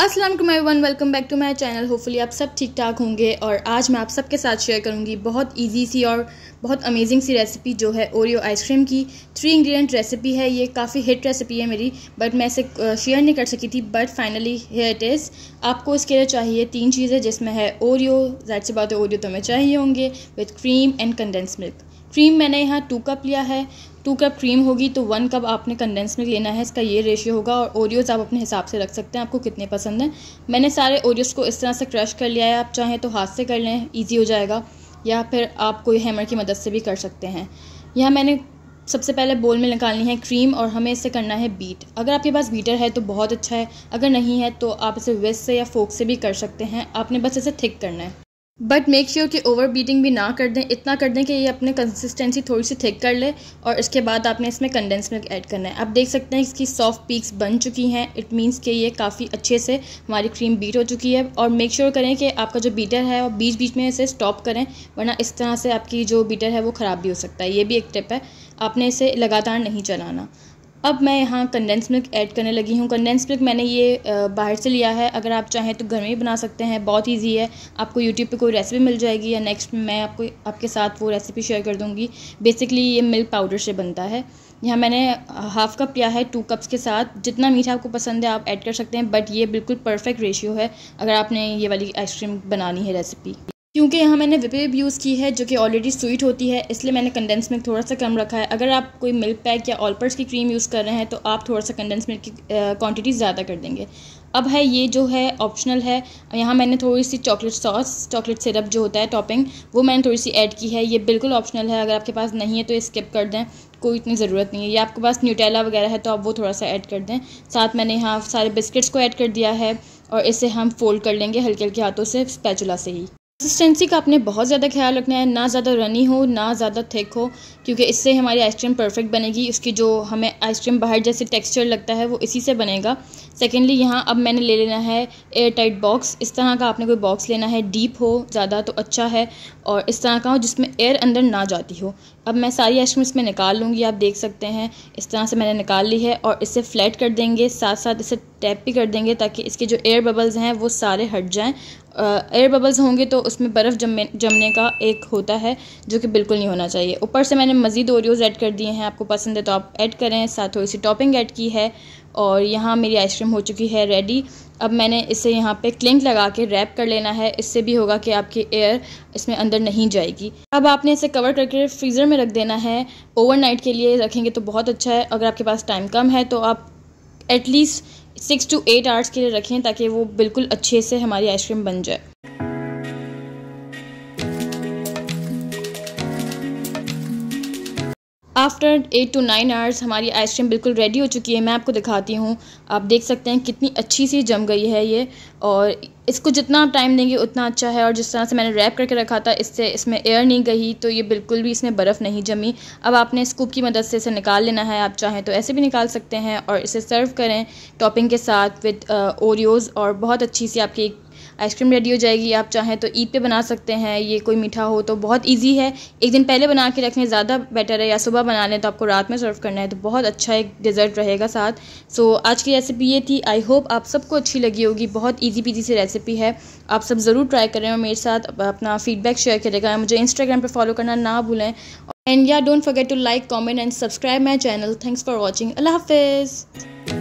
असलम वन welcome back to my channel hopefully आप सब ठीक ठाक होंगे और आज मैं आप सबके साथ शेयर करूंगी बहुत इजी सी और बहुत अमेजिंग सी रेसिपी जो है ओरियो आइसक्रीम की थ्री इंग्रेडिएंट रेसिपी है ये काफ़ी हिट रेसिपी है मेरी बट मैं इसे शेयर नहीं कर सकी थी but finally here it is आपको इसके लिए चाहिए तीन चीज़ें जिसमें है ओरियो ज़ाहिर सी बात है ओरियो तो हमें चाहिए होंगे with cream and condense milk cream मैंने यहाँ टू कप लिया है टू कप क्रीम होगी तो वन कप आपने कंडेंस मिल्क लेना है इसका ये रेशियो होगा और ओरियोज़ आप अपने हिसाब से रख सकते हैं आपको कितने पसंद हैं मैंने सारे ओरियोज़ को इस तरह से क्रश कर लिया है आप चाहें तो हाथ से कर लें ईजी हो जाएगा या फिर आप कोई हैमर की मदद से भी कर सकते हैं यहाँ मैंने सबसे पहले बोल में निकालनी है क्रीम और हमें इसे करना है बीट अगर आपके पास बीटर है तो बहुत अच्छा है अगर नहीं है तो आप इसे वेस्ट से या फोक से भी कर सकते हैं आपने बस इसे थिक करना है बट मेक श्योर कि ओवर बीटिंग भी ना कर दें इतना कर दें कि ये अपने कंसिस्टेंसी थोड़ी सी थिक कर ले और इसके बाद आपने इसमें कंडेंस मिल्क ऐड करना है आप देख सकते हैं इसकी सॉफ्ट पीक्स बन चुकी हैं इट मीन्स कि ये काफ़ी अच्छे से हमारी क्रीम बीट हो चुकी है और मेक श्योर sure करें कि आपका जो बीटर है वो बीच बीच में इसे स्टॉप करें वरना इस तरह से आपकी जो बीटर है वो ख़राब भी हो सकता है ये भी एक टिप है आपने इसे लगातार नहीं चलाना अब मैं यहाँ कंडेंस मिल्क ऐड करने लगी हूँ कंडेंस मिल्क मैंने ये बाहर से लिया है अगर आप चाहें तो घर में ही बना सकते हैं बहुत इजी है आपको यूट्यूब पे कोई रेसिपी मिल जाएगी या नेक्स्ट मैं आपको आपके साथ वो रेसिपी शेयर कर दूँगी बेसिकली ये मिल्क पाउडर से बनता है यहाँ मैंने हाफ़ कप लिया है टू कप्स के साथ जितना मीठा आपको पसंद है आप ऐड कर सकते हैं बट ये बिल्कुल परफेक्ट रेशियो है अगर आपने ये वाली आइसक्रीम बनानी है रेसिपी क्योंकि यहाँ मैंने विपेब यूज़ की है जो कि ऑलरेडी स्वीट होती है इसलिए मैंने कंडेंस मिल्क थोड़ा सा कम रखा है अगर आप कोई मिल्क पैक या ऑलपर्स की क्रीम यूज़ कर रहे हैं तो आप थोड़ा सा कंडेंस मिल्क की क्वांटिटी ज़्यादा कर देंगे अब है ये जो है ऑप्शनल है यहाँ मैंने थोड़ी सी चॉकलेट सॉस चॉकलेट सिरप जो होता है टॉपिंग वो मैंने थोड़ी सी ऐड की है ये बिल्कुल ऑप्शनल है अगर आपके पास नहीं है तो स्किप कर दें कोई इतनी ज़रूरत नहीं है या आपके पास न्यूटेला वगैरह है तो आप वो थोड़ा सा ऐड कर दें साथ मैंने यहाँ सारे बिस्किट्स को ऐड कर दिया है और इसे हम फोल्ड कर लेंगे हल्के हल्के हाथों से स्पैचुला से ही कंसिस्टेंसी का आपने बहुत ज़्यादा ख्याल रखना है ना ज़्यादा रनी हो ना ज़्यादा थिक हो क्योंकि इससे हमारी आइसक्रीम परफेक्ट बनेगी उसकी जो हमें आइसक्रीम बाहर जैसे टेक्सचर लगता है वो इसी से बनेगा सेकेंडली यहाँ अब मैंने ले लेना है एयर टाइट बॉक्स इस तरह का आपने कोई बॉक्स लेना है डीप हो ज़्यादा तो अच्छा है और इस तरह का हो जिसमें एयर अंदर ना जाती हो अब मैं सारी आइसक्रीम इसमें निकाल लूँगी आप देख सकते हैं इस तरह से मैंने निकाल ली है और इसे फ्लैट कर देंगे साथ साथ इसे टैप भी कर देंगे ताकि इसके जो एयर बबल्स हैं वो सारे हट जाएं एयर बबल्स होंगे तो उसमें बर्फ़ जमने जमने का एक होता है जो कि बिल्कुल नहीं होना चाहिए ऊपर से मैंने मज़ीद ओरियोज़ ऐड कर दिए हैं आपको पसंद है तो आप ऐड करें साथ थोड़ी सी टॉपिंग ऐड की है और यहाँ मेरी आइसक्रीम हो चुकी है रेडी अब मैंने इसे यहाँ पे क्लिंक लगा के रैप कर लेना है इससे भी होगा कि आपकी एयर इसमें अंदर नहीं जाएगी अब आपने इसे कवर करके फ्रीज़र में रख देना है ओवरनाइट के लिए रखेंगे तो बहुत अच्छा है अगर आपके पास टाइम कम है तो आप at least six to eight hours के लिए रखें ताकि वो बिल्कुल अच्छे से हमारी आइसक्रीम बन जाए after eight to nine hours हमारी आइसक्रीम बिल्कुल रेडी हो चुकी है मैं आपको दिखाती हूँ आप देख सकते हैं कितनी अच्छी सी जम गई है ये और इसको जितना आप टाइम देंगे उतना अच्छा है और जिस तरह से मैंने रैप करके रखा था इससे इसमें एयर नहीं गई तो ये बिल्कुल भी इसमें बर्फ़ नहीं जमी अब आपने स्कूप की मदद से इसे निकाल लेना है आप चाहें तो ऐसे भी निकाल सकते हैं और इसे सर्व करें टॉपिंग के साथ विद ओरियोज़ uh, और बहुत अच्छी सी आपकी आइसक्रीम रेडी हो जाएगी आप चाहें तो ईद पे बना सकते हैं ये कोई मीठा हो तो बहुत इजी है एक दिन पहले बना के रखें ज़्यादा बेटर है या सुबह बना लें तो आपको रात में सर्व करना है तो बहुत अच्छा एक डिज़र्ट रहेगा साथ सो so, आज की रेसिपी ये थी आई होप आप सबको अच्छी लगी होगी बहुत ईजी पीजी सी रेसिपी है आप सब ज़रूर ट्राई करें और मेरे साथ अपना फ़ीडबैक शेयर करेगा मुझे इंस्टाग्राम पर फॉलो करना ना भूलें एंड या don't forget to like comment and subscribe my channel thanks for watching Allah